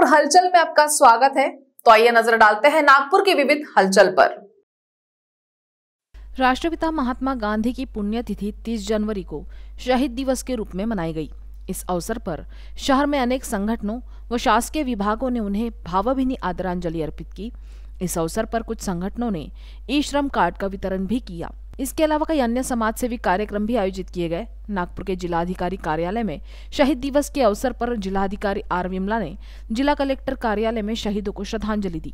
नागपुर हलचल में आपका स्वागत है तो आइए नजर डालते हैं नागपुर की विविध हलचल पर राष्ट्रपिता महात्मा गांधी की पुण्यतिथि 30 जनवरी को शहीद दिवस के रूप में मनाई गई इस अवसर पर शहर में अनेक संगठनों व शासकीय विभागों ने उन्हें भावभीनी आदरांजलि अर्पित की इस अवसर पर कुछ संगठनों ने ई श्रम कार्ड का वितरण भी किया इसके अलावा कई अन्य समाज सेवी कार्यक्रम भी आयोजित किए गए नागपुर के जिलाधिकारी कार्यालय में शहीद दिवस के अवसर पर जिलाधिकारी आर विमला ने जिला कलेक्टर कार्यालय में शहीदों को श्रद्धांजलि दी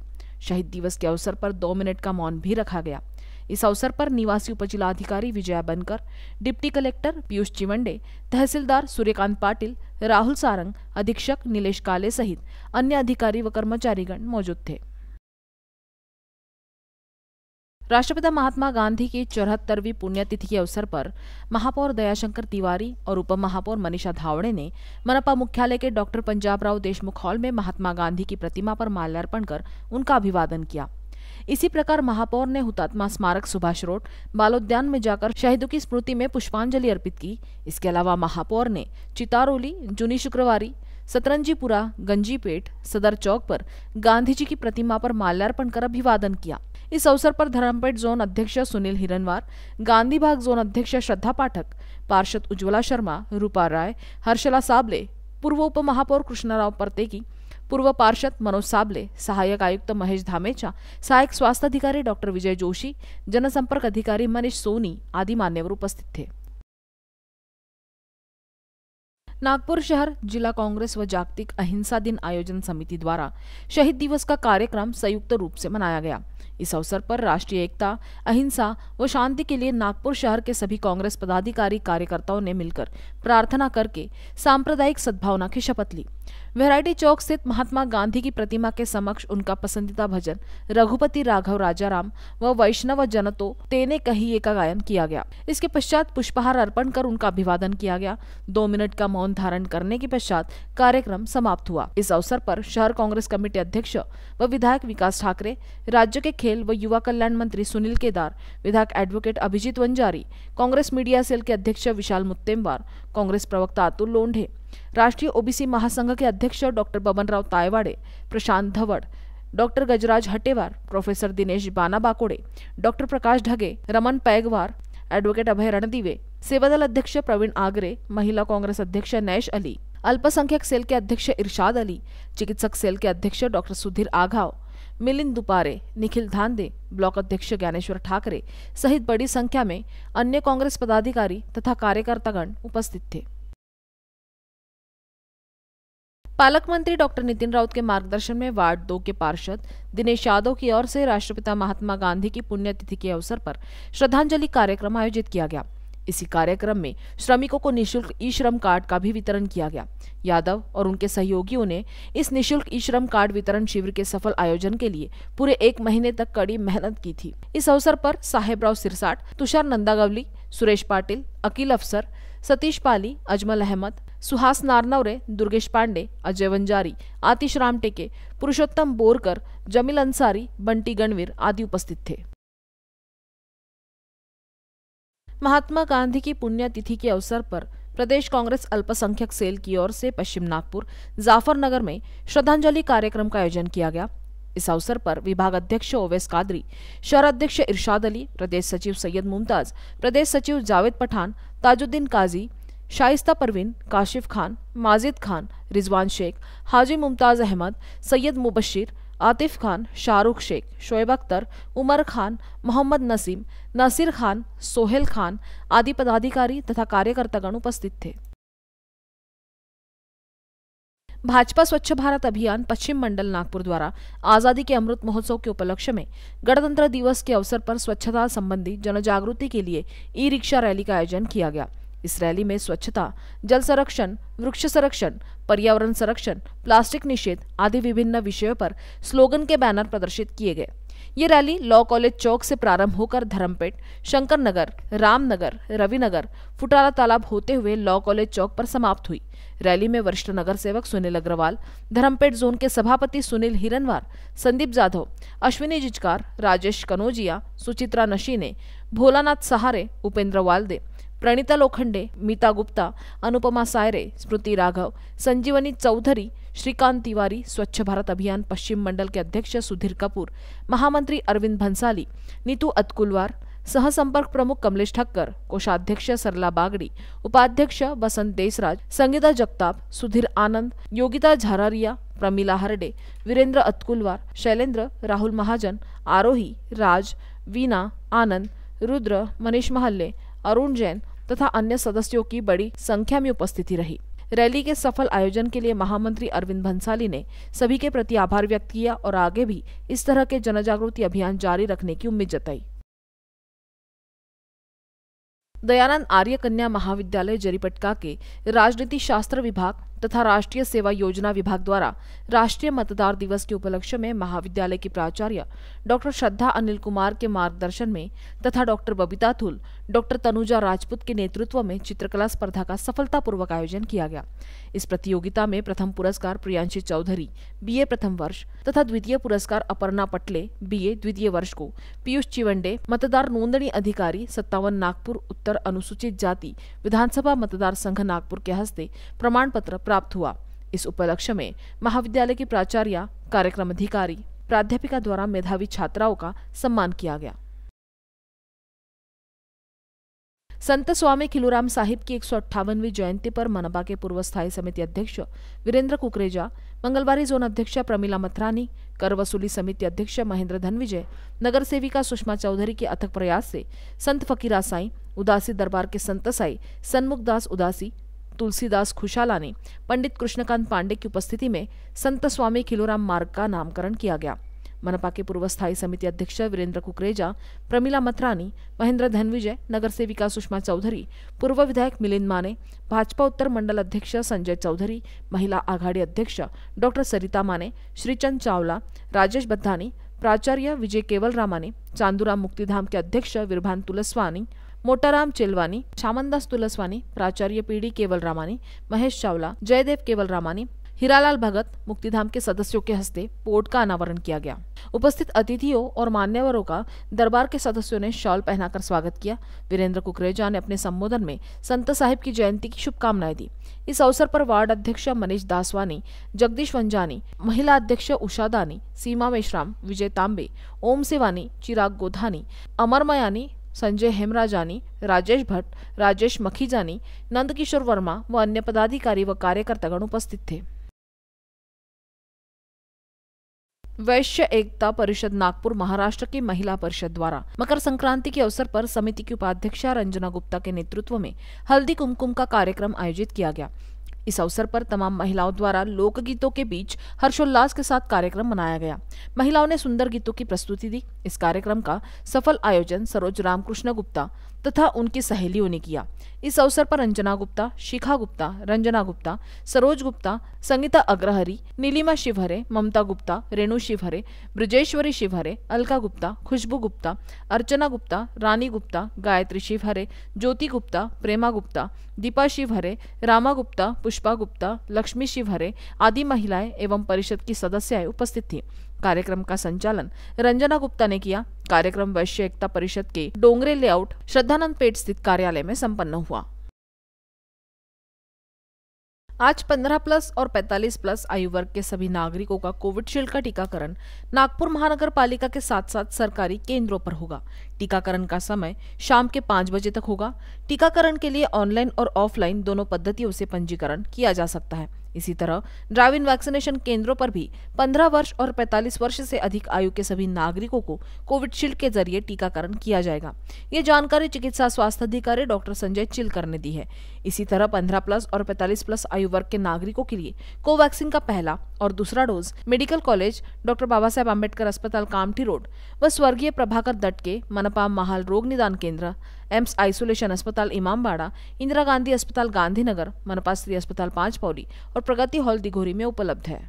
शहीद दिवस के अवसर पर दो मिनट का मौन भी रखा गया इस अवसर पर निवासी उपजिलाधिकारी विजया बनकर डिप्टी कलेक्टर पीयूष चिवंडे तहसीलदार सूर्यकांत पाटिल राहुल सारंग अधीक्षक नीलेश काले सहित अन्य अधिकारी व कर्मचारीगण मौजूद थे राष्ट्रपिता महात्मा गांधी की चौहत्तरवीं पुण्यतिथि के अवसर पर महापौर दयाशंकर तिवारी और उप महापौर मनीषा धावड़े ने मनपा मुख्यालय के डॉक्टर पंजाबराव देशमुख हॉल में महात्मा गांधी की प्रतिमा पर माल्यार्पण कर उनका अभिवादन किया इसी प्रकार महापौर ने हुतात्मा स्मारक सुभाष रोड बालोद्यान में जाकर शहीदों की स्मृति में पुष्पांजलि अर्पित की इसके अलावा महापौर ने चितारोली जूनी शुक्रवारी सतरंजीपुरा गंजीपेट सदर चौक पर गांधी जी की प्रतिमा पर माल्यार्पण कर अभिवादन किया इस अवसर पर धर्मपेट जोन अध्यक्ष सुनील हिरनवार गांधी भाग जोन अध्यक्ष श्रद्धा पाठक पार्षद उज्ज्वला शर्मा रूपा राय हर्षला साबले पूर्व उपमहापौर कृष्णराव परतेकी पूर्व पार्षद मनोज साबले सहायक आयुक्त महेश धामेचा सहायक स्वास्थ्य अधिकारी डॉक्टर विजय जोशी जनसंपर्क अधिकारी मनीष सोनी आदि मान्यवर उपस्थित थे नागपुर शहर जिला कांग्रेस व जागतिक अहिंसा दिन आयोजन समिति द्वारा शहीद दिवस का कार्यक्रम संयुक्त रूप से मनाया गया इस अवसर पर राष्ट्रीय एकता अहिंसा व शांति के लिए नागपुर शहर के सभी कांग्रेस पदाधिकारी कार्यकर्ताओं ने मिलकर प्रार्थना करके सांप्रदायिक सद्भावना की शपथ ली वेराइटी चौक स्थित महात्मा गांधी की प्रतिमा के समक्ष उनका पसंदीदा भजन रघुपति राघव राजा राम व वैष्णव जनतो तेने कही का गायन किया गया इसके पश्चात पुष्पहार अर्पण कर उनका अभिवादन किया गया दो मिनट का मौन धारण करने के पश्चात कार्यक्रम समाप्त हुआ इस अवसर पर शहर कांग्रेस कमेटी अध्यक्ष व विधायक विकास ठाकरे राज्य के खेल व युवा कल्याण मंत्री सुनील केदार विधायक advocate Abhijit Wanjari Congress media cell के अध्यक्ष विशाल मुत्तेमवार कांग्रेस प्रवक्ता अतुल लोंढे राष्ट्रीय ओबीसी महासंघ के अध्यक्ष doctor Babanrao Taywade Prashant Dhawad doctor Gajraj Hatewar professor Dinesh Bana Bakode doctor Prakash Dhage Raman Paigwar advocate Abhay Randive Sevadal अध्यक्ष प्रवीण आगरे महिला कांग्रेस अध्यक्ष नैश अली अल्पसंख्यक सेल के अध्यक्ष इरशाद अली चिकित्सक सेल के अध्यक्ष डॉक्टर सुधीर आघाव मिलिंद दुपारे निखिल धांदे ब्लॉक अध्यक्ष ज्ञानेश्वर ठाकरे सहित बड़ी संख्या में अन्य कांग्रेस पदाधिकारी तथा कार्यकर्तागण उपस्थित थे पालक मंत्री डॉक्टर नितिन राउत के मार्गदर्शन में वार्ड दो के पार्षद दिनेश यादव की ओर से राष्ट्रपिता महात्मा गांधी की पुण्यतिथि के अवसर पर श्रद्धांजलि कार्यक्रम आयोजित किया गया इसी कार्यक्रम में श्रमिकों को निशुल्क ई श्रम कार्ड का भी वितरण किया गया यादव और उनके सहयोगियों ने इस निशुल्क ई श्रम कार्ड वितरण शिविर के सफल आयोजन के लिए पूरे एक महीने तक कड़ी मेहनत की थी इस अवसर पर साहेबराव सिरसाट तुषार नंदागवली सुरेश पाटिल अकील अफसर सतीश पाली अजमल अहमद सुहास नारनवरे दुर्गेश पांडे अजय वंजारी आतिश रामटेके पुरुषोत्तम बोरकर जमील अंसारी बंटी गणवीर आदि उपस्थित थे महात्मा गांधी की पुण्यतिथि के अवसर पर प्रदेश कांग्रेस अल्पसंख्यक सेल की ओर से पश्चिम नागपुर जाफरनगर में श्रद्धांजलि कार्यक्रम का आयोजन किया गया इस अवसर पर विभाग अध्यक्ष ओवैस कादरी शहर अध्यक्ष इरशाद अली प्रदेश सचिव सैयद मुमताज प्रदेश सचिव जावेद पठान ताजुद्दीन काजी शाइस्ता परवीन काशिफ खान माजिद खान रिजवान शेख हाजी मुमताज अहमद सैयद मुबशीर आतिफ खान शाहरुख शेख शोएब अख्तर उमर खान मोहम्मद नसीम नासिर खान सोहेल खान आदि पदाधिकारी तथा कार्यकर्तागण उपस्थित थे भाजपा स्वच्छ भारत अभियान पश्चिम मंडल नागपुर द्वारा आजादी के अमृत महोत्सव के उपलक्ष्य में गणतंत्र दिवस के अवसर पर स्वच्छता संबंधी जनजागृति के लिए ई रिक्शा रैली का आयोजन किया गया इस रैली में स्वच्छता जल संरक्षण वृक्ष संरक्षण पर्यावरण संरक्षण प्लास्टिक निषेध आदि विभिन्न विषयों पर स्लोगन के बैनर प्रदर्शित किए गए ये रैली लॉ कॉलेज चौक से प्रारंभ होकर धर्मपेट शंकर नगर रामनगर रविनगर फुटाला तालाब होते हुए लॉ कॉलेज चौक पर समाप्त हुई रैली में वरिष्ठ नगर सेवक सुनील अग्रवाल धर्मपेट जोन के सभापति सुनील हिरनवार संदीप जाधव अश्विनी जिचकार राजेश कनोजिया सुचित्रा नशीने भोलानाथ सहारे उपेंद्र वालदे प्रणिता लोखंडे मीता गुप्ता अनुपमा सायरे स्मृती राघव संजीवनी चौधरी श्रीकांत तिवारी स्वच्छ भारत अभियान पश्चिम मंडल के अध्यक्ष सुधीर कपूर महामंत्री अरविंद भंसाली नीतू अतकुलवार सहसंपर्क प्रमुख कमलेश ठक्कर कोषाध्यक्ष सरला बागडी उपाध्यक्ष वसंत देसराज संगीता जगताप सुधीर आनंद योगिता झारारिया प्रमिला हरडे वीरेंद्र अतकुलवार शैलेंद्र राहुल महाजन आरोही राज वीना आनंद रुद्र मनीष महाल्ले अरुण जैन तथा अन्य सदस्यों की बड़ी संख्या में उपस्थिति रही रैली के सफल आयोजन के लिए महामंत्री अरविंद भंसाली ने सभी के प्रति आभार व्यक्त किया और आगे भी इस तरह के जनजागृति अभियान जारी रखने की उम्मीद जताई दयानंद आर्य कन्या महाविद्यालय जरीपटका के राजनीति शास्त्र विभाग तथा राष्ट्रीय सेवा योजना विभाग द्वारा राष्ट्रीय मतदार दिवस के उपलक्ष्य में महाविद्यालय की प्राचार्य डॉक्टर श्रद्धा अनिल कुमार के मार्गदर्शन में तथा डॉक्टर बबीता थुल डॉक्टर तनुजा राजपूत के नेतृत्व में चित्रकला स्पर्धा का सफलतापूर्वक आयोजन किया गया इस प्रतियोगिता में प्रथम पुरस्कार प्रियांशी चौधरी बीए प्रथम वर्ष तथा द्वितीय पुरस्कार अपर्णा पटले बीए द्वितीय वर्ष को पीयूष चिवंडे मतदार नोंदणी अधिकारी सत्तावन नागपुर उत्तर अनुसूचित जाति विधानसभा मतदार संघ नागपुर के हस्ते प्रमाण पत्र प्राप्त हुआ इस उपलक्ष्य में महाविद्यालय के प्राचार्य कार्यक्रम अधिकारी प्राध्यापिका द्वारा मेधावी छात्राओं का सम्मान किया गया संत स्वामी खिलूराम साहिब की एक जयंती पर मनपा के पूर्व स्थायी समिति अध्यक्ष वीरेंद्र कुकरेजा मंगलवारी जोन अध्यक्ष प्रमिला मथरानी कर वसूली समिति अध्यक्ष महेंद्र धनविजय नगर सेविका सुषमा चौधरी के अथक प्रयास से संत फकीरा साई उदासी दरबार के संत साई सन्मुख दास उदासी तुलसीदास खुशाला ने पंडित कृष्णकांत पांडे की उपस्थिति में संत स्वामी खिलोराम मार्ग का नामकरण किया गया मनपा के पूर्व स्थायी समिति अध्यक्ष वीरेंद्र कुकरेजा प्रमिला मथरानी महेंद्र धनविजय नगर सेविका सुषमा चौधरी पूर्व विधायक मिलिंद माने भाजपा उत्तर मंडल अध्यक्ष संजय चौधरी महिला आघाड़ी अध्यक्ष डॉक्टर सरिता माने श्रीचंद चावला राजेश बद्धानी प्राचार्य विजय केवलरामाने चांदूराम मुक्तिधाम के अध्यक्ष वीरभान तुलस्वानी मोटाराम चेलवानी श्यामनदास तुलस्वानी प्राचार्य पी डी केवलरामानी महेश चावला जयदेव केवलरामानी हीरालाल भगत मुक्तिधाम के सदस्यों के हस्ते पोर्ट का अनावरण किया गया उपस्थित अतिथियों और मान्यवरों का दरबार के सदस्यों ने शॉल पहनाकर स्वागत किया वीरेंद्र कुकरेजा ने अपने संबोधन में संत साहिब की जयंती की शुभकामनाएं दी इस अवसर पर वार्ड अध्यक्ष मनीष दासवानी जगदीश वंजानी महिला अध्यक्ष उषा दानी सीमा मेश्राम विजय तांबे ओम सेवानी चिराग गोधानी अमर मयानी संजय हेमराजानी राजेश भट्ट राजेश मखीजानी नंदकिशोर वर्मा व अन्य पदाधिकारी व कार्यकर्तागण उपस्थित थे वैश्य एकता परिषद नागपुर महाराष्ट्र की महिला परिषद द्वारा मकर संक्रांति के अवसर पर समिति की उपाध्यक्षा रंजना गुप्ता के नेतृत्व में हल्दी कुमकुम का कार्यक्रम आयोजित किया गया इस अवसर पर तमाम महिलाओं द्वारा लोकगीतों के बीच हर्षोल्लास के साथ कार्यक्रम मनाया गया महिलाओं ने सुंदर गीतों की प्रस्तुति दी इस कार्यक्रम का सफल आयोजन सरोज रामकृष्ण गुप्ता तथा उनकी सहेलियों ने किया इस अवसर पर अंजना गुप्ता शिखा गुप्ता रंजना गुप्ता सरोज गुप्ता संगीता अग्रहरी नीलिमा शिवहरे ममता गुप्ता रेणु शिवहरे ब्रजेश्वरी शिवहरे अलका गुप्ता खुशबू गुप्ता अर्चना गुप्ता रानी गुप्ता गायत्री शिवहरे ज्योति गुप्ता प्रेमा गुप्ता दीपा शिवहरे रामा गुप्ता पुष्पा गुप्ता लक्ष्मी शिवहरे आदि महिलाएं एवं परिषद की सदस्य उपस्थित थी कार्यक्रम का संचालन रंजना गुप्ता ने किया कार्यक्रम वैश्य एकता परिषद के डोंगरे लेआउट श्रद्धानंद पेट स्थित कार्यालय में सम्पन्न हुआ आज 15 प्लस और 45 प्लस आयु वर्ग के सभी नागरिकों का कोविडशील्ड का टीकाकरण नागपुर महानगर पालिका के साथ साथ सरकारी केंद्रों पर होगा टीकाकरण का समय शाम के पांच बजे तक होगा टीकाकरण के लिए ऑनलाइन और ऑफलाइन दोनों पद्धतियों से पंजीकरण किया जा सकता है इसी तरह ड्राइव इन वैक्सीनेशन केंद्रों पर भी 15 वर्ष और 45 वर्ष से अधिक आयु के सभी नागरिकों को कोविडशील्ड के जरिए टीकाकरण किया जाएगा ये जानकारी चिकित्सा स्वास्थ्य अधिकारी डॉक्टर संजय चिलकर ने दी है इसी तरह पंद्रह प्लस और 45 प्लस आयु वर्ग के नागरिकों के लिए कोवैक्सीन का पहला और दूसरा dose medical college doctor Baba Saheb Ambedkar अस्पताल कामठी रोड व स्वर्गीय प्रभाकर दट के मनपा महाल रोग निदान केंद्र एम्स आइसोलेशन अस्पताल इमामबाड़ा इंदिरा गांधी अस्पताल गांधीनगर मनपा स्त्री अस्पताल पांचपौली और प्रगति हॉल दिघोरी में उपलब्ध है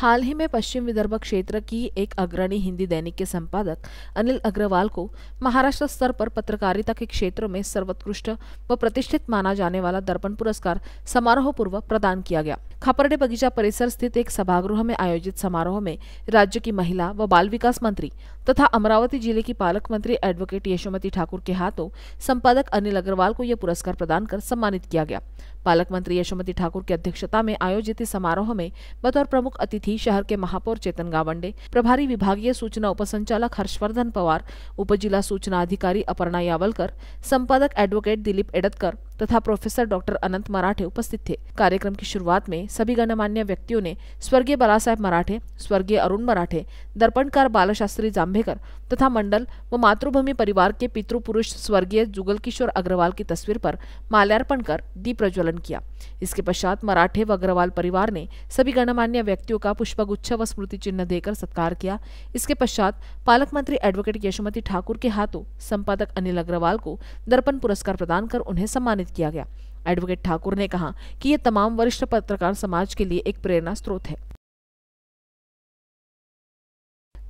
हाल ही में पश्चिम विदर्भ क्षेत्र की एक अग्रणी हिंदी दैनिक के संपादक अनिल अग्रवाल को महाराष्ट्र स्तर पर पत्रकारिता के क्षेत्र में सर्वोत्कृष्ट व प्रतिष्ठित माना जाने वाला दर्पण पुरस्कार समारोह पूर्वक प्रदान किया गया खापरडे बगीचा परिसर स्थित एक सभागृह में आयोजित समारोह में राज्य की महिला व बाल विकास मंत्री तथा अमरावती जिले की पालक मंत्री एडवोकेट यशोमती ठाकुर के हाथों संपादक अनिल अग्रवाल को यह पुरस्कार प्रदान कर सम्मानित किया गया पालक मंत्री यशोमती ठाकुर की अध्यक्षता में आयोजित इस समारोह में बतौर प्रमुख अतिथि शहर के महापौर चेतन गावंडे प्रभारी विभागीय सूचना उपसंचालक हर्षवर्धन पवार उपजिला सूचना अधिकारी अपर्णा यावलकर संपादक एडवोकेट दिलीप एडतकर तथा प्रोफेसर डॉक्टर अनंत मराठे उपस्थित थे कार्यक्रम की शुरुआत में सभी गणमान्य व्यक्तियों ने स्वर्गीय बालासाहेब मराठे स्वर्गीय अरुण मराठे दर्पणकार बालशास्त्री जांभेकर तथा मंडल व मातृभूमि परिवार के पितृपुरुष स्वर्गीय जुगल किशोर अग्रवाल की तस्वीर पर माल्यार्पण कर दीप प्रज्वलन किया इसके पश्चात मराठे व अग्रवाल परिवार ने सभी गणमान्य व्यक्तियों का पुष्पगुच्छ व स्मृति चिन्ह देकर सत्कार किया इसके पश्चात पालक मंत्री एडवोकेट यशोमती ठाकुर के हाथों संपादक अनिल अग्रवाल को दर्पण पुरस्कार प्रदान कर उन्हें सम्मानित सम्मानित किया गया एडवोकेट ठाकुर ने कहा कि ये तमाम वरिष्ठ पत्रकार समाज के लिए एक प्रेरणा स्रोत है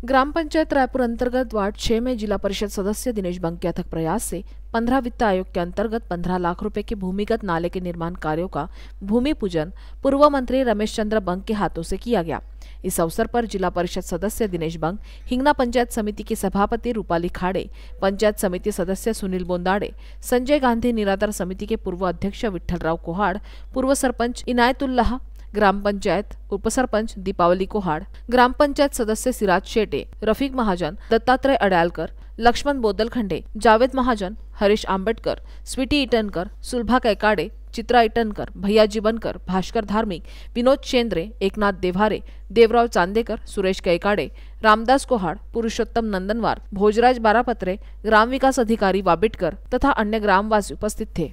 ग्राम पंचायत रायपुर अंतर्गत वार्ड छः में जिला परिषद सदस्य दिनेश बंकिया थक प्रयास से पंद्रह वित्त आयोग के अंतर्गत पंद्रह लाख रुपए के भूमिगत नाले के निर्माण कार्यों का भूमि पूजन पूर्व मंत्री रमेश चंद्र बंग के हाथों से किया गया इस अवसर पर जिला परिषद सदस्य दिनेश बंग हिंगना पंचायत समिति की सभापति रूपाली खाड़े पंचायत समिति सदस्य सुनील बोंदाड़े संजय गांधी निराधार समिति के पूर्व अध्यक्ष विठलराव कोहाड़ पूर्व सरपंच इनायतुल्लाह ग्राम पंचायत उप सरपंच दीपावली कोहाड़ ग्राम पंचायत सदस्य सिराज शेटे रफीक महाजन दत्तात्रय अडालकर लक्ष्मण बोदलखंडे जावेद महाजन हरीश आंबेडकर स्वीटी इटनकर सुलभा कैकाडे चित्रा इटनकर भैयाजी बनकर भास्कर धार्मिक विनोद चेंद्रे एकनाथ देवारे देवराव चांदेकर सुरेश कैकाडे रामदास कोहाड पुरुषोत्तम नंदनवार भोजराज बारापत्रे ग्राम विकास अधिकारी वाबिटकर तथा अन्य ग्रामवासी उपस्थित थे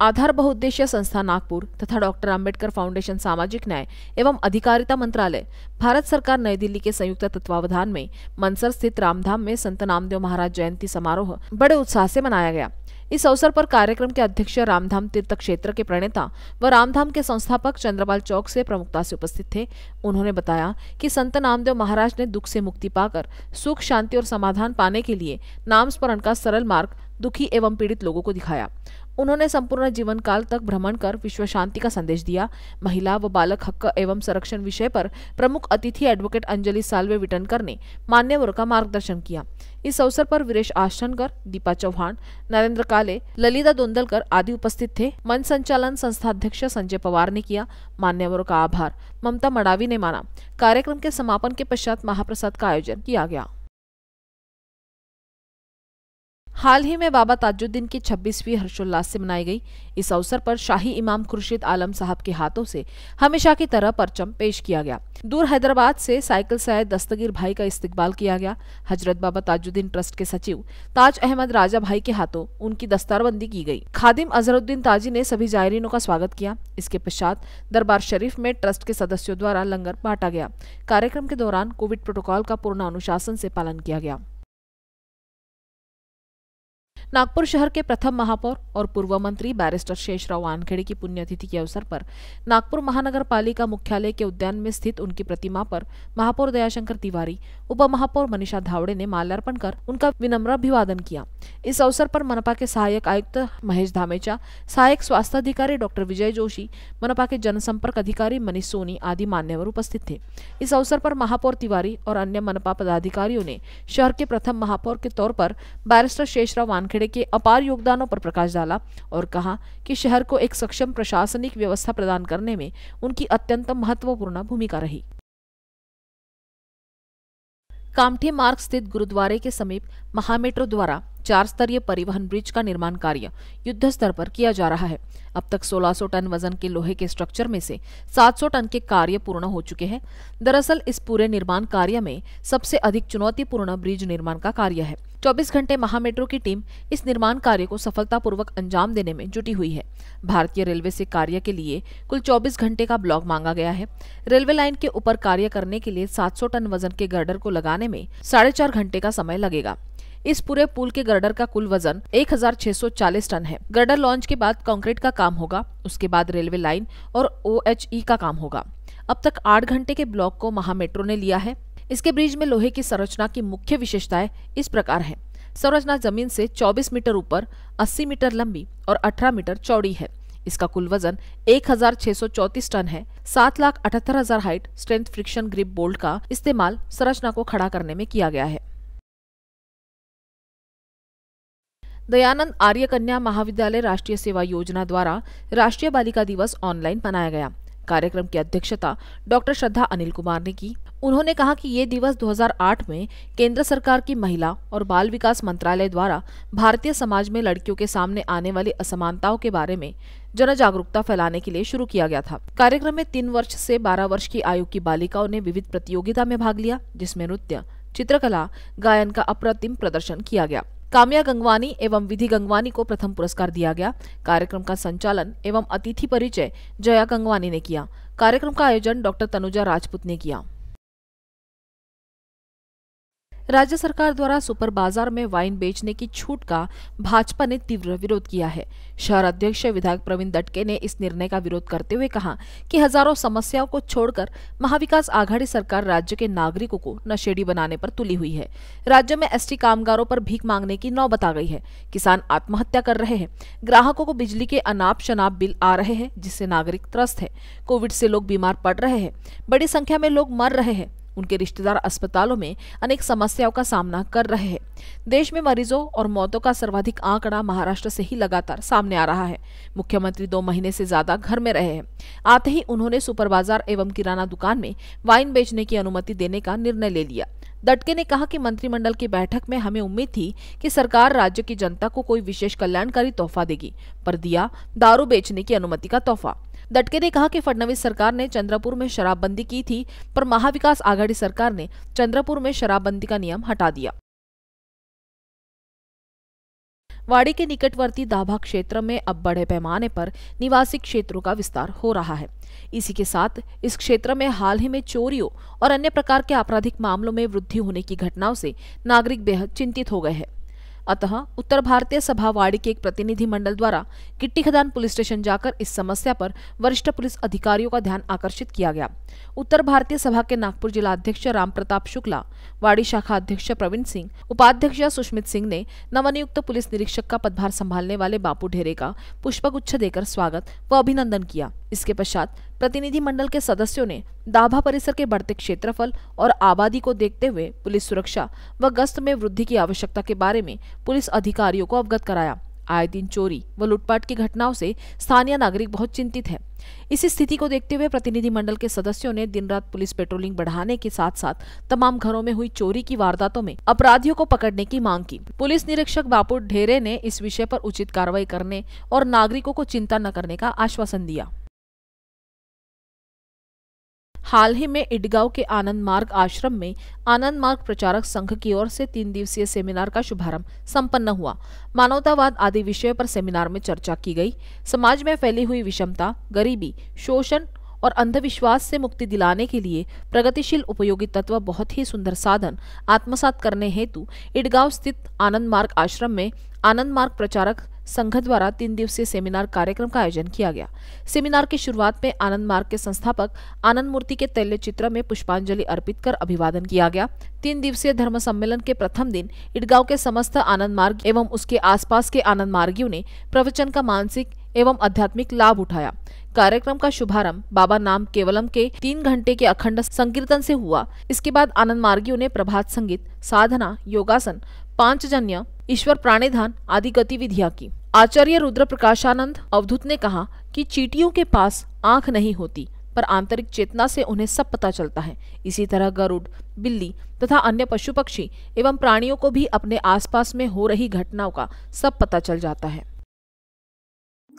आधार बहुउद्देश्य संस्था नागपुर तथा डॉक्टर अंबेडकर फाउंडेशन सामाजिक न्याय एवं अधिकारिता मंत्रालय भारत सरकार नई दिल्ली के संयुक्त तत्वावधान में मनसर स्थित रामधाम में संत नामदेव महाराज जयंती समारोह बड़े उत्साह से मनाया गया इस अवसर पर कार्यक्रम के अध्यक्ष रामधाम तीर्थ क्षेत्र के प्रणेता व रामधाम के संस्थापक चंद्रपाल चौक से प्रमुखता से उपस्थित थे उन्होंने बताया कि संत नामदेव महाराज ने दुख से मुक्ति पाकर सुख शांति और समाधान पाने के लिए नाम स्मरण का सरल मार्ग दुखी एवं पीड़ित लोगों को दिखाया उन्होंने संपूर्ण जीवन काल तक भ्रमण कर विश्व शांति का संदेश दिया महिला व बालक हक एवं संरक्षण विषय पर प्रमुख अतिथि एडवोकेट अंजलि सालवे विटनकर ने मान्यवर का मार्गदर्शन किया इस अवसर पर वीरेश आशनकर दीपा चौहान नरेंद्र काले ललिता दोंदलकर आदि उपस्थित थे मन संचालन संस्थाध्यक्ष संजय पवार ने किया मान्यवरों का आभार ममता मडावी ने माना कार्यक्रम के समापन के पश्चात महाप्रसाद का आयोजन किया गया हाल ही में बाबा ताजुद्दीन की 26वीं हर्षोल्लास से मनाई गई इस अवसर पर शाही इमाम खुर्शीद आलम साहब के हाथों से हमेशा की तरह परचम पेश किया गया दूर हैदराबाद से साइकिल सहाय दस्तगीर भाई का इस्तेबाल किया गया हजरत बाबा ताजुद्दीन ट्रस्ट के सचिव ताज अहमद राजा भाई के हाथों उनकी दस्तारबंदी की गई खादिम अजहरुद्दीन ताजी ने सभी जायरीनों का स्वागत किया इसके पश्चात दरबार शरीफ में ट्रस्ट के सदस्यों द्वारा लंगर बांटा गया कार्यक्रम के दौरान कोविड प्रोटोकॉल का पूर्ण अनुशासन से पालन किया गया नागपुर शहर के प्रथम महापौर और पूर्व मंत्री बैरिस्टर शेषराव वानखेड़े की पुण्यतिथि के अवसर पर नागपुर महानगर पालिका मुख्यालय के उद्यान में स्थित उनकी प्रतिमा पर महापौर दयाशंकर तिवारी उप महापौर मनीषा धावड़े ने माल्यार्पण कर उनका विनम्र अभिवादन किया इस अवसर पर मनपा के सहायक आयुक्त महेश धामेचा सहायक स्वास्थ्य अधिकारी डॉक्टर विजय जोशी मनपा के जनसंपर्क अधिकारी मनीष सोनी आदि मान्यवर उपस्थित थे इस अवसर पर महापौर तिवारी और अन्य मनपा पदाधिकारियों ने शहर के प्रथम महापौर के तौर पर बैरिस्टर शेषराव वानखेड़े खेड़े के अपार योगदानों पर प्रकाश डाला और कहा कि शहर को एक सक्षम प्रशासनिक व्यवस्था प्रदान करने में उनकी अत्यंत महत्वपूर्ण भूमिका रही कामठे मार्ग स्थित गुरुद्वारे के समीप महामेट्रो द्वारा चार स्तरीय परिवहन ब्रिज का निर्माण कार्य युद्ध स्तर पर किया जा रहा है अब तक 1600 टन वजन के लोहे के स्ट्रक्चर में से 700 टन के कार्य पूर्ण हो चुके हैं दरअसल इस पूरे निर्माण कार्य में सबसे अधिक चुनौतीपूर्ण ब्रिज निर्माण का कार्य है 24 घंटे महामेट्रो की टीम इस निर्माण कार्य को सफलतापूर्वक अंजाम देने में जुटी हुई है भारतीय रेलवे से कार्य के लिए कुल 24 घंटे का ब्लॉक मांगा गया है रेलवे लाइन के ऊपर कार्य करने के लिए 700 टन वजन के गर्डर को लगाने में साढ़े चार घंटे का समय लगेगा इस पूरे पुल के गर्डर का कुल वजन 1640 टन है गर्डर लॉन्च के बाद कंक्रीट का काम होगा उसके बाद रेलवे लाइन और ओ e का काम होगा अब तक आठ घंटे के ब्लॉक को महामेट्रो ने लिया है इसके ब्रिज में लोहे की संरचना की मुख्य विशेषताएं इस प्रकार है संरचना जमीन से 24 मीटर ऊपर 80 मीटर लंबी और 18 मीटर चौड़ी है इसका कुल वजन 1634 टन है सात लाख अठहत्तर हजार height strength friction grip bolt का इस्तेमाल संरचना को खड़ा करने में किया गया है दयानंद आर्य कन्या महाविद्यालय राष्ट्रीय सेवा योजना द्वारा राष्ट्रीय बालिका दिवस ऑनलाइन मनाया गया कार्यक्रम की अध्यक्षता डॉक्टर श्रद्धा अनिल कुमार ने की उन्होंने कहा कि ये दिवस 2008 में केंद्र सरकार की महिला और बाल विकास मंत्रालय द्वारा भारतीय समाज में लड़कियों के सामने आने वाली असमानताओं के बारे में जन जागरूकता फैलाने के लिए शुरू किया गया था कार्यक्रम में तीन वर्ष से बारह वर्ष की आयु की बालिकाओं ने विविध प्रतियोगिता में भाग लिया जिसमें नृत्य चित्रकला गायन का अप्रतिम प्रदर्शन किया गया काम्या गंगवानी एवं विधि गंगवानी को प्रथम पुरस्कार दिया गया कार्यक्रम का संचालन एवं अतिथि परिचय जया गंगवानी ने किया कार्यक्रम का आयोजन डॉक्टर तनुजा राजपूत ने किया राज्य सरकार द्वारा सुपर बाजार में वाइन बेचने की छूट का भाजपा ने तीव्र विरोध किया है शहर अध्यक्ष विधायक प्रवीण दटके ने इस निर्णय का विरोध करते हुए कहा कि हजारों समस्याओं को छोड़कर महाविकास आघाड़ी सरकार राज्य के नागरिकों को नशेड़ी बनाने पर तुली हुई है राज्य में एसटी कामगारों पर भीख मांगने की नौबत आ गई है किसान आत्महत्या कर रहे हैं ग्राहकों को बिजली के अनाप शनाप बिल आ रहे हैं जिससे नागरिक त्रस्त है कोविड से लोग बीमार पड़ रहे हैं बड़ी संख्या में लोग मर रहे हैं उनके रिश्तेदार अस्पतालों में अनेक समस्याओं का सामना कर रहे हैं देश में मरीजों और मौतों का सर्वाधिक आंकड़ा महाराष्ट्र से ही लगातार सामने आ रहा है मुख्यमंत्री दो महीने से ज्यादा घर में रहे हैं आते ही उन्होंने सुपर बाजार एवं किराना दुकान में वाइन बेचने की अनुमति देने का निर्णय ले लिया दटके ने कहा कि मंत्रिमंडल की बैठक में हमें उम्मीद थी कि सरकार राज्य की जनता को कोई विशेष कल्याणकारी तोहफा देगी पर दिया दारू बेचने की अनुमति का तोहफा दटके ने कहा कि फडणवीस सरकार ने चंद्रपुर में शराबबंदी की थी पर महाविकास आघाड़ी सरकार ने चंद्रपुर में शराबबंदी का नियम हटा दिया वाड़ी के निकटवर्ती दाभा क्षेत्र में अब बड़े पैमाने पर निवासी क्षेत्रों का विस्तार हो रहा है इसी के साथ इस क्षेत्र में हाल ही में चोरियों और अन्य प्रकार के आपराधिक मामलों में वृद्धि होने की घटनाओं से नागरिक बेहद चिंतित हो गए हैं अतः उत्तर भारतीय सभा वाड़ी के एक प्रतिनिधि मंडल द्वारा किट्टी खदान पुलिस स्टेशन जाकर इस समस्या पर वरिष्ठ पुलिस अधिकारियों का ध्यान आकर्षित किया गया उत्तर भारतीय सभा के नागपुर जिला अध्यक्ष राम प्रताप शुक्ला वाड़ी शाखा अध्यक्ष प्रवीण सिंह उपाध्यक्ष सुष्मित सिंह ने नवनियुक्त पुलिस निरीक्षक का पदभार संभालने वाले बापू ढेरे का पुष्पगुच्छ देकर स्वागत व अभिनंदन किया इसके पश्चात प्रतिनिधिमंडल के सदस्यों ने दाभा परिसर के बढ़ते क्षेत्रफल और आबादी को देखते हुए पुलिस सुरक्षा व गश्त में वृद्धि की आवश्यकता के बारे में पुलिस अधिकारियों को अवगत कराया आए दिन चोरी व लूटपाट की घटनाओं से स्थानीय नागरिक बहुत चिंतित है इस स्थिति को देखते हुए प्रतिनिधिमंडल के सदस्यों ने दिन रात पुलिस पेट्रोलिंग बढ़ाने के साथ साथ तमाम घरों में हुई चोरी की वारदातों में अपराधियों को पकड़ने की मांग की पुलिस निरीक्षक बापू ढेरे ने इस विषय पर उचित कार्रवाई करने और नागरिकों को चिंता न करने का आश्वासन दिया हाल ही में इडगांव के आनंद मार्ग आश्रम में आनंद मार्ग प्रचारक संघ की ओर से तीन दिवसीय सेमिनार का शुभारंभ संपन्न हुआ मानवतावाद आदि विषय पर सेमिनार में चर्चा की गई समाज में फैली हुई विषमता गरीबी शोषण और अंधविश्वास से मुक्ति दिलाने के लिए प्रगतिशील उपयोगी तत्व बहुत ही सुंदर साधन आत्मसात करने हेतु इडगांव स्थित आनंद मार्ग आश्रम में आनंद मार्ग प्रचारक संघ द्वारा तीन दिवसीय सेमिनार कार्यक्रम का आयोजन किया गया सेमिनार की शुरुआत में आनंद मार्ग के संस्थापक आनंद मूर्ति के तैल्य चित्र में पुष्पांजलि अर्पित कर अभिवादन किया गया तीन दिवसीय धर्म सम्मेलन के प्रथम दिन इडगांव के समस्त आनंद मार्ग एवं उसके आसपास के आनंद मार्गियों ने प्रवचन का मानसिक एवं आध्यात्मिक लाभ उठाया कार्यक्रम का शुभारंभ बाबा नाम केवलम के तीन घंटे के अखंड संकीर्तन से हुआ इसके बाद आनंद मार्गियों ने प्रभात संगीत साधना योगासन पांचजन्य ईश्वर प्राणिधान आदि गतिविधियां की आचार्य रुद्र प्रकाशानंद अवधूत ने कहा कि चीटियों के पास आंख नहीं होती पर आंतरिक चेतना से उन्हें सब पता चलता है इसी तरह गरुड़ बिल्ली तथा अन्य पशु पक्षी एवं प्राणियों को भी अपने आसपास में हो रही घटनाओं का सब पता चल जाता है